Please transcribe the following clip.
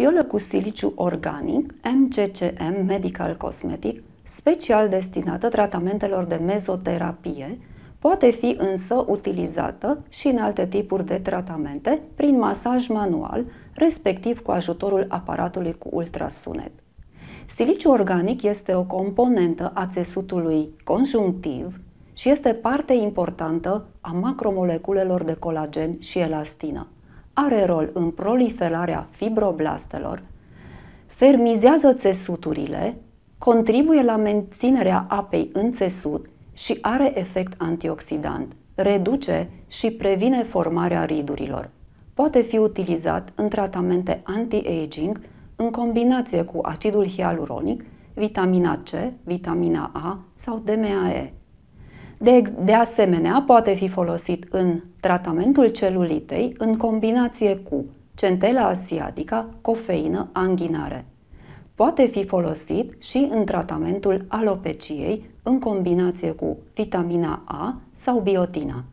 Fiolă cu siliciu organic, MCCM Medical Cosmetic, special destinată tratamentelor de mezoterapie, poate fi însă utilizată și în alte tipuri de tratamente prin masaj manual, respectiv cu ajutorul aparatului cu ultrasunet. Siliciu organic este o componentă a țesutului conjunctiv și este parte importantă a macromoleculelor de colagen și elastină are rol în proliferarea fibroblastelor, fermizează țesuturile, contribuie la menținerea apei în țesut și are efect antioxidant, reduce și previne formarea ridurilor. Poate fi utilizat în tratamente anti-aging în combinație cu acidul hialuronic, vitamina C, vitamina A sau DMAE. De, de asemenea, poate fi folosit în tratamentul celulitei în combinație cu centela asiatică, cofeină, anghinare. Poate fi folosit și în tratamentul alopeciei în combinație cu vitamina A sau biotina.